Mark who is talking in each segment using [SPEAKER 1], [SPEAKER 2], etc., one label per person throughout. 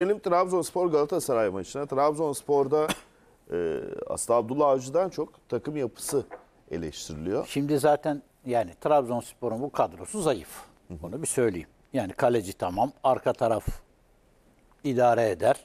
[SPEAKER 1] Gelelim Trabzonspor Galatasaray maçına. Trabzonspor'da e, aslında Abdullah Avcı'dan çok takım yapısı eleştiriliyor. Şimdi zaten yani Trabzonspor'un bu
[SPEAKER 2] kadrosu zayıf. Bunu bir söyleyeyim. Yani kaleci tamam, arka taraf idare eder.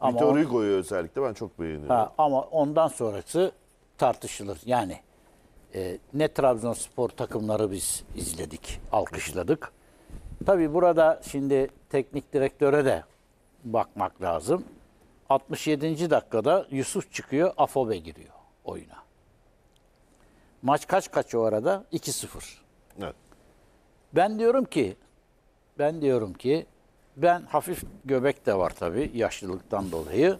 [SPEAKER 1] Ama Vitor Hugo'yu özellikle ben çok beğeniyorum. ha,
[SPEAKER 2] ama ondan sonrası tartışılır. Yani e, ne Trabzonspor takımları biz izledik, alkışladık. Tabii burada şimdi teknik direktöre de bakmak lazım. 67. dakikada Yusuf çıkıyor, Afobe giriyor oyuna. Maç kaç kaç o arada? 2-0. Evet. Ben diyorum ki ben diyorum ki ben hafif göbek de var tabii yaşlılıktan dolayı.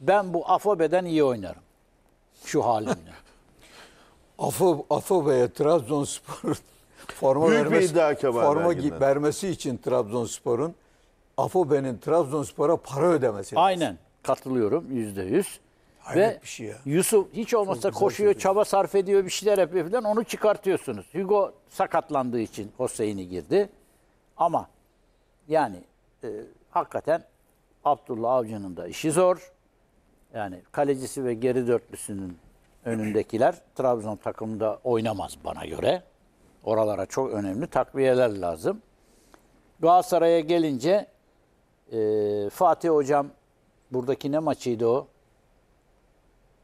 [SPEAKER 2] Ben bu Afobe'den iyi oynarım. Şu halimle.
[SPEAKER 3] Afo, Afobe'ye Trabzonspor forma Büyük vermesi, forma vermesi için Trabzonspor'un Afobe'nin Trabzonspor'a para ödemesi Aynen katılıyorum yüzde yüz. Hayret Ve bir şey ya. Yusuf hiç olmazsa koşuyor, söylüyor.
[SPEAKER 2] çaba sarf ediyor, bir şeyler yapıyor falan onu çıkartıyorsunuz. Hugo sakatlandığı için Hüseyin'i girdi. Ama yani e, hakikaten Abdullah Avcı'nın da işi zor. Yani kalecisi ve geri dörtlüsünün önündekiler Trabzon takımında oynamaz bana göre. Oralara çok önemli takviyeler lazım. Galatasaray'a gelince ee, Fatih Hocam buradaki ne maçıydı o?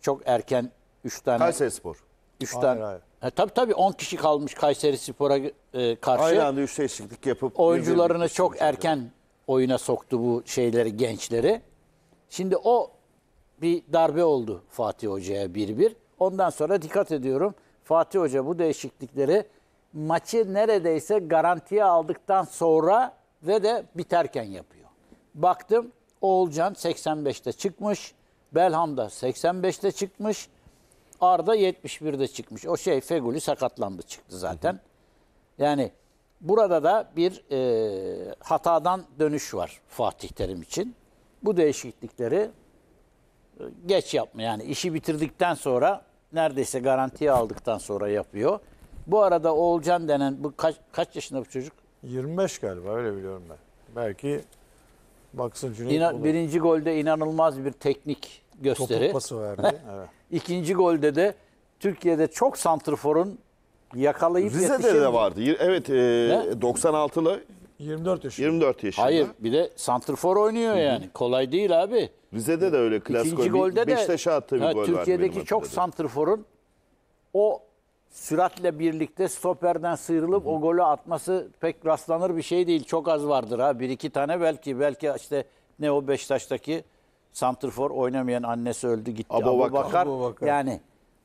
[SPEAKER 2] Çok erken 3 tane. Kayseri
[SPEAKER 1] Spor. 3 Hayır, tane. hayır.
[SPEAKER 2] Ha, tabii tabii 10 kişi kalmış Kayseri Spor'a e, karşı. Aynı anda
[SPEAKER 1] 3 değişiklik yapıp... Oyuncularını
[SPEAKER 2] çok erken oyuna soktu bu şeyleri, gençleri. Şimdi o bir darbe oldu Fatih Hoca'ya 1-1. Ondan sonra dikkat ediyorum. Fatih Hoca bu değişiklikleri maçı neredeyse garantiye aldıktan sonra ve de biterken yapıyor. Baktım Oğulcan 85'te çıkmış. Belham da 85'te çıkmış. Arda 71'de çıkmış. O şey Feguli sakatlandı çıktı zaten. Yani burada da bir e, hatadan dönüş var Fatih Terim için. Bu değişiklikleri e, geç yapma yani işi bitirdikten sonra neredeyse garantiye aldıktan sonra yapıyor. Bu arada Oğulcan denen bu kaç, kaç yaşında bu çocuk?
[SPEAKER 4] 25 galiba
[SPEAKER 2] öyle biliyorum ben. Belki
[SPEAKER 4] Baksın Cüneyt İna,
[SPEAKER 2] Birinci golde inanılmaz bir teknik gösteri. Topuk pası verdi. evet. İkinci golde de Türkiye'de çok santrforun yakalayıp Rize'de de
[SPEAKER 1] vardı. Evet e, 96'lı 24 yaşında. 24 yaşında. Hayır bir de santrfor oynuyor Hı-hı. yani. Kolay değil abi. Rize'de de öyle klasik. İkinci golde de Beşiktaş'a attığı bir ha, gol Türkiye'deki var çok
[SPEAKER 2] santrforun o süratle birlikte stoperden sıyrılıp hı hı. o golü atması pek rastlanır bir şey değil. Çok az vardır ha. Bir iki tane belki. Belki işte ne o Beşiktaş'taki Santrfor oynamayan annesi öldü gitti. Abo Bakar. Bakar. Bakar. Yani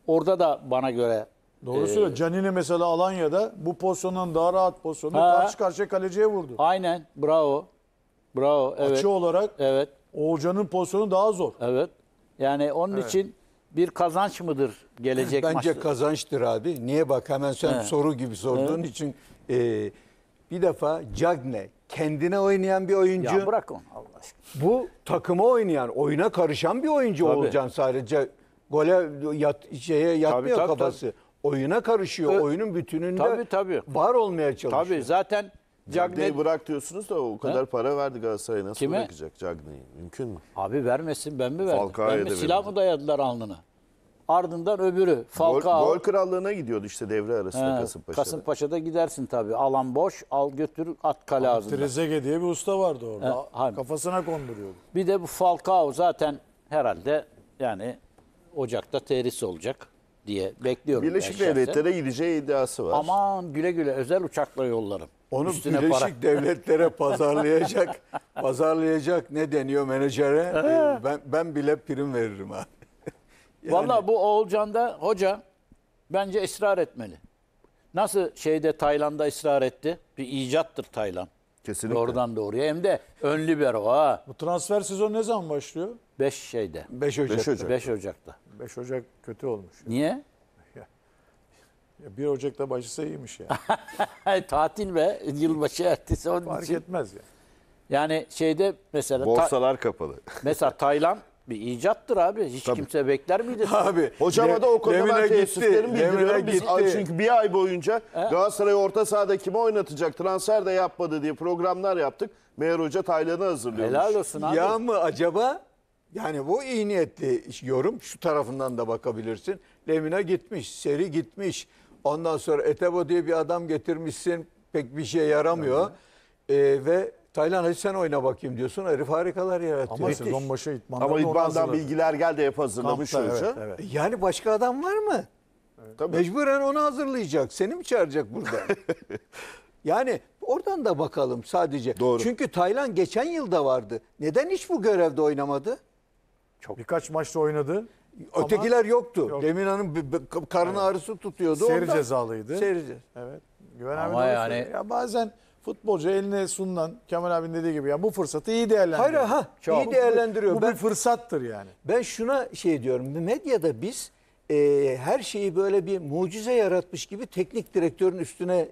[SPEAKER 2] orada da bana göre Doğru ee, söylüyor.
[SPEAKER 4] Canini mesela Alanya'da bu pozisyondan daha rahat pozisyonu karşı
[SPEAKER 2] karşıya kaleciye vurdu. Aynen. Bravo. Bravo. Evet. Açı olarak evet. Oğulcan'ın pozisyonu daha zor. Evet. Yani onun evet. için bir kazanç mıdır gelecek Bence maçta? Bence
[SPEAKER 3] kazançtır abi. Niye bak hemen sen evet. soru gibi sorduğun evet. için e, bir defa Cagne kendine oynayan bir oyuncu. Ya bırak onu Allah aşkına. Bu takıma oynayan, oyuna karışan bir oyuncu tabii. olacaksın sadece. Gole yat, şeye yatmıyor tabii, tabii, kafası. Tabii. Oyuna karışıyor. Ö, Oyunun bütününde tabii, tabii. var olmaya çalışıyor. Tabii
[SPEAKER 1] zaten Cagney bırak diyorsunuz da o kadar He? para verdi Galatasaray'a nasıl Kime? bırakacak Cagney'i? Mümkün mü? Abi vermesin ben mi verdim? Falcao'ya ben mi da silah
[SPEAKER 2] mı dayadılar alnına? Ardından öbürü Falcao. Gol, gol krallığına gidiyordu işte devre arasında He, Kasımpaşa'da. Kasımpaşa'da gidersin tabii. Alan boş, al götür, at kale ağzında. Trezege
[SPEAKER 4] diye bir usta vardı orada. He, hani. Kafasına konduruyordu.
[SPEAKER 2] Bir de bu Falcao zaten herhalde yani Ocak'ta terhis olacak diye bekliyorum. Birleşik Devletlere gideceği iddiası var. Aman güle güle özel uçakla yollarım.
[SPEAKER 3] Onu Üstüne Birleşik para. Devletlere pazarlayacak, pazarlayacak ne deniyor menajere? Ee, ben, ben bile prim veririm abi. Yani...
[SPEAKER 2] Valla bu Oğulcan'da hoca bence ısrar etmeli. Nasıl şeyde Tayland'da ısrar etti? Bir icattır Tayland. Kesinlikle. Oradan doğruya hem de ön libero ha. Bu transfer
[SPEAKER 4] sezonu ne zaman başlıyor?
[SPEAKER 2] 5 şeyde. 5 Ocak'ta. 5 Ocak'ta.
[SPEAKER 4] 5 Ocak kötü olmuş.
[SPEAKER 2] Niye?
[SPEAKER 4] Ya 1 Ocak'ta başlasa iyiymiş ya.
[SPEAKER 2] Tatil ve yılbaşı ertesi onun Fark için. etmez ya. Yani şeyde mesela... Borsalar kapalı. mesela Tayland bir icattır abi. Hiç Tabii. kimse bekler miydi? Abi. Hocama da o
[SPEAKER 1] konuda ben teessüflerimi bildiriyorum. Biz, gitti. çünkü bir ay boyunca Galatasaray orta sahada kimi oynatacak transfer de yapmadı diye programlar yaptık. Meğer Hoca Tayland'ı hazırlıyormuş. Helal olsun abi. Ya
[SPEAKER 3] mı acaba? Yani bu iyi niyetli yorum. Şu tarafından da bakabilirsin. Lemina gitmiş, Seri gitmiş. Ondan sonra Etebo diye bir adam getirmişsin. Pek bir şey yaramıyor. Ee, ve Taylan hadi sen oyna bakayım diyorsun. Herif harikalar yaratıyor. Ama sezon başı idmandan Ama idmandan bilgiler geldi hep hazırlamış Kampta, Evet, evet. E, yani başka adam var mı? Evet. Tabii. Mecburen onu hazırlayacak. Seni mi çağıracak burada? yani oradan da bakalım sadece. Doğru. Çünkü Taylan geçen yılda vardı. Neden hiç bu görevde oynamadı? Çok. Birkaç maçta oynadı. Ötekiler ama... yoktu. Yok. Demirhan'ın karnı evet. ağrısı tutuyordu. Seri ondan... cezalıydı. Seri
[SPEAKER 4] Evet. Güven ama abi yani... Ya bazen futbolcu eline sunulan Kemal Abin dediği gibi ya bu fırsatı iyi değerlendiriyor. Hayır ha Çok. iyi değerlendiriyor. Bu, bu ben, bir
[SPEAKER 3] fırsattır yani. Ben şuna şey diyorum medyada biz e, her şeyi böyle bir mucize yaratmış gibi teknik direktörün üstüne e,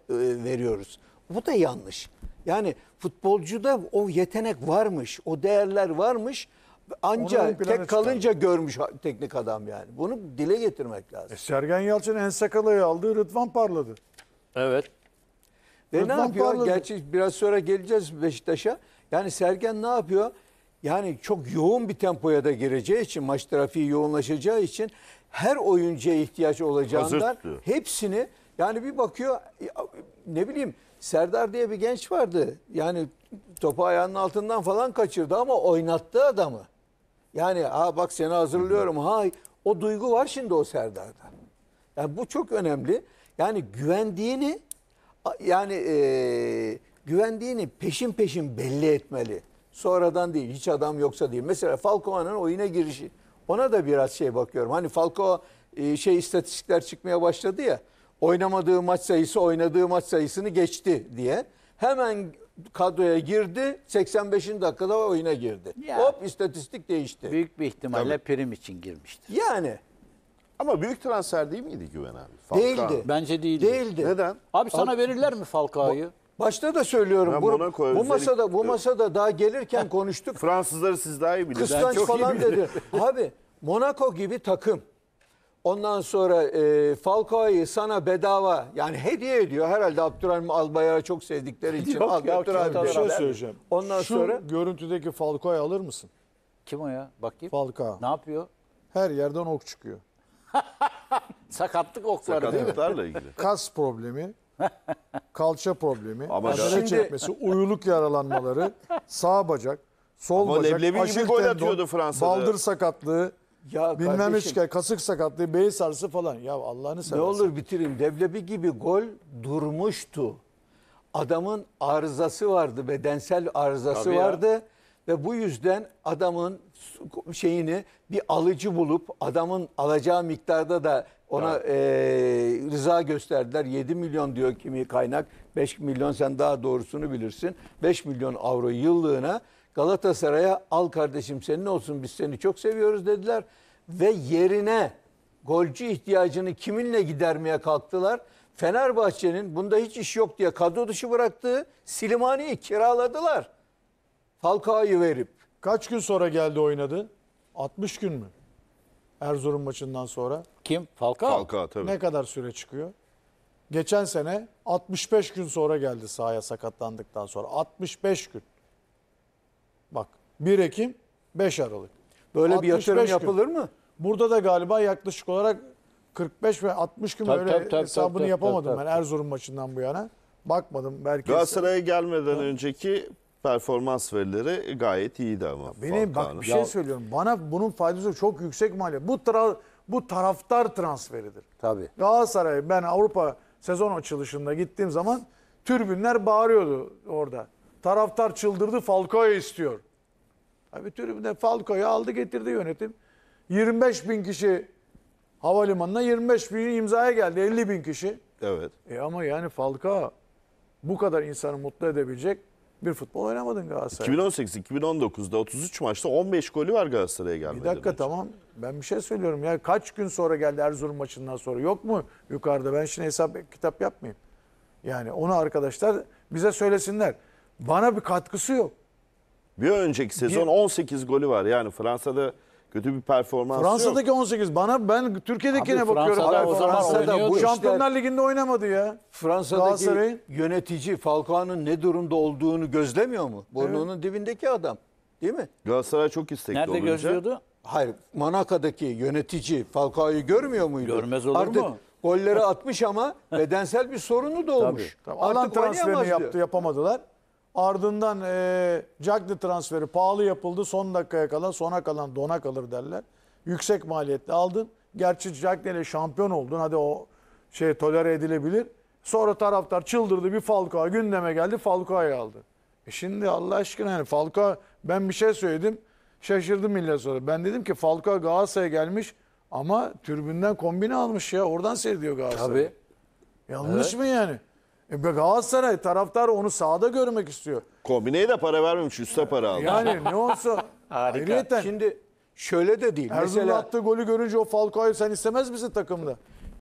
[SPEAKER 3] veriyoruz. Bu da yanlış. Yani futbolcuda o yetenek varmış, o değerler varmış Anca tek kalınca çıkar. görmüş teknik adam yani. Bunu dile getirmek lazım. E,
[SPEAKER 4] Sergen Yalçın en Ensakala'yı aldı, Rıdvan parladı.
[SPEAKER 3] Evet. Ve Rıdvan ne yapıyor? Parladı. Gerçi biraz sonra geleceğiz Beşiktaş'a. Yani Sergen ne yapıyor? Yani çok yoğun bir tempoya da gireceği için, maç trafiği yoğunlaşacağı için her oyuncuya ihtiyaç olacağından hepsini yani bir bakıyor ne bileyim Serdar diye bir genç vardı. Yani topu ayağının altından falan kaçırdı ama oynattı adamı. Yani ha bak seni hazırlıyorum. Hay o duygu var şimdi o Serdar'da. Yani bu çok önemli. Yani güvendiğini yani e, güvendiğini peşin peşin belli etmeli. Sonradan değil, hiç adam yoksa değil. Mesela Falcao'nun oyuna girişi. Ona da biraz şey bakıyorum. Hani Falco e, şey istatistikler çıkmaya başladı ya. Oynamadığı maç sayısı oynadığı maç sayısını geçti diye. Hemen kadroya girdi. 85. dakikada oyuna girdi. Ya. Hop
[SPEAKER 2] istatistik değişti. Büyük bir ihtimalle
[SPEAKER 3] prim için girmiştir. Yani Ama büyük
[SPEAKER 1] transfer değil miydi Güven abi?
[SPEAKER 2] Falcao. değildi. Bence değildi. değildi. Neden? Abi sana verirler mi Falcao'yu?
[SPEAKER 3] Başta da söylüyorum. Bu, bu masada bu masada daha gelirken konuştuk. Fransızları siz daha iyi bilirsiniz. kıskanç çok falan bilirim. dedi. Abi Monaco gibi takım Ondan sonra e, Falcao'yu sana bedava yani hediye ediyor. Herhalde Abdurrahim Albayrak'ı çok sevdikleri için. Yok ya, Abdurrahim bir şey söyleyeceğim.
[SPEAKER 4] Ondan Şu sonra görüntüdeki Falcao'yu alır mısın? Kim o ya? Bakayım. Falcao. Ne yapıyor? Her yerden ok çıkıyor.
[SPEAKER 2] Sakatlık okları değil mi? Sakatlıklarla ilgili.
[SPEAKER 4] Kas problemi, kalça problemi,
[SPEAKER 1] Ama aşırı şimdi- çekmesi,
[SPEAKER 4] uyuluk yaralanmaları, sağ bacak, sol Ama bacak, leblebi gibi aşil gol atıyordu Fransa'da. baldır
[SPEAKER 3] sakatlığı.
[SPEAKER 4] Ya Bilmem kardeşim, şikayet, kasık sakatlığı, beyin sarısı falan. Ya Allah'ını seversen. Ne olur
[SPEAKER 3] bitireyim. Devlebi gibi gol durmuştu. Adamın arızası vardı, bedensel arızası Tabii ya. vardı. Ve bu yüzden adamın şeyini bir alıcı bulup adamın alacağı miktarda da ona e, rıza gösterdiler. 7 milyon diyor kimi kaynak. 5 milyon sen daha doğrusunu bilirsin. 5 milyon avro yıllığına Galatasaray'a al kardeşim senin olsun biz seni çok seviyoruz dediler. Ve yerine golcü ihtiyacını kiminle gidermeye kalktılar? Fenerbahçe'nin bunda hiç iş yok diye kadro dışı bıraktığı Silimani'yi kiraladılar. Falcao'yu verip. Kaç gün sonra
[SPEAKER 4] geldi oynadı? 60 gün mü? Erzurum maçından sonra.
[SPEAKER 2] Kim? Falcao.
[SPEAKER 1] Falcao tabii. Ne
[SPEAKER 4] kadar süre çıkıyor? Geçen sene 65 gün sonra geldi sahaya sakatlandıktan sonra. 65 gün. Bak 1 Ekim 5 Aralık. Böyle bir yatırım gün. yapılır mı? Burada da galiba yaklaşık olarak 45 ve 60 gün tabii, öyle tabii, tabii, hesabını tabii, yapamadım tabii, tabii. ben Erzurum maçından bu yana. Bakmadım belki. Galatasaray'a
[SPEAKER 1] gelmeden ha. önceki performans verileri gayet iyiydi ama. Benim
[SPEAKER 4] bak bir şey söylüyorum. Bana bunun faydası çok yüksek maliyet. Bu tra bu taraftar transferidir. Tabii. Galatasaray ben Avrupa sezon açılışında gittiğim zaman türbünler bağırıyordu orada. Taraftar çıldırdı Falco'yu istiyor. Abi tribüne Falco'yu aldı getirdi yönetim. 25 bin kişi havalimanına 25 bin imzaya geldi. 50 bin kişi. Evet. E ama yani Falcao bu kadar insanı mutlu edebilecek bir futbol oynamadın Galatasaray.
[SPEAKER 1] 2018-2019'da 33 maçta 15 golü var Galatasaray'a gelmedi. Bir dakika
[SPEAKER 4] tamam. Ben bir şey söylüyorum. Ya kaç gün sonra geldi Erzurum maçından sonra? Yok mu yukarıda? Ben şimdi hesap kitap yapmayayım. Yani onu arkadaşlar bize söylesinler. Bana bir katkısı yok.
[SPEAKER 1] Bir önceki sezon 18 golü var. Yani Fransa'da kötü bir performans yok. Fransa'daki
[SPEAKER 4] 18 bana ben Türkiye'dekine Abi bakıyorum.
[SPEAKER 1] Fransa'da Fransa'da bu Şampiyonlar
[SPEAKER 3] Ligi'nde oynamadı ya. Fransa'daki yönetici Falcao'nun ne durumda olduğunu gözlemiyor mu? Burnunun dibindeki adam. Değil mi? Galatasaray çok istekli Nerede olunca. gözlüyordu? Hayır, Manaka'daki yönetici Falcao'yu görmüyor muydu? Görmez olur Artık mu? golleri atmış ama bedensel bir sorunu da olmuş. Alan Artık transferini yaptı
[SPEAKER 4] yapamadılar. Ardından e, Cagney transferi pahalı yapıldı. Son dakikaya kalan sona kalan dona kalır derler. Yüksek maliyetle aldın. Gerçi Cagney ile şampiyon oldun. Hadi o şey tolere edilebilir. Sonra taraftar çıldırdı bir Falcao gündeme geldi Falcao'yu aldı. E şimdi Allah aşkına yani Falcao ben bir şey söyledim şaşırdım millet sonra. Ben dedim ki Falcao Galatasaray'a gelmiş ama türbünden kombine almış ya oradan seyrediyor Galatasaray. Tabii. Yanlış evet. mı yani? E, Galatasaray taraftarı onu sahada görmek istiyor.
[SPEAKER 1] Kombineye de para vermemiş. Üste para aldı. Yani ne olsa. Harika.
[SPEAKER 4] Ayrıyeten, Şimdi şöyle de değil. Erzurum Mesela attığı golü görünce o Falcao'yu sen istemez misin takımda?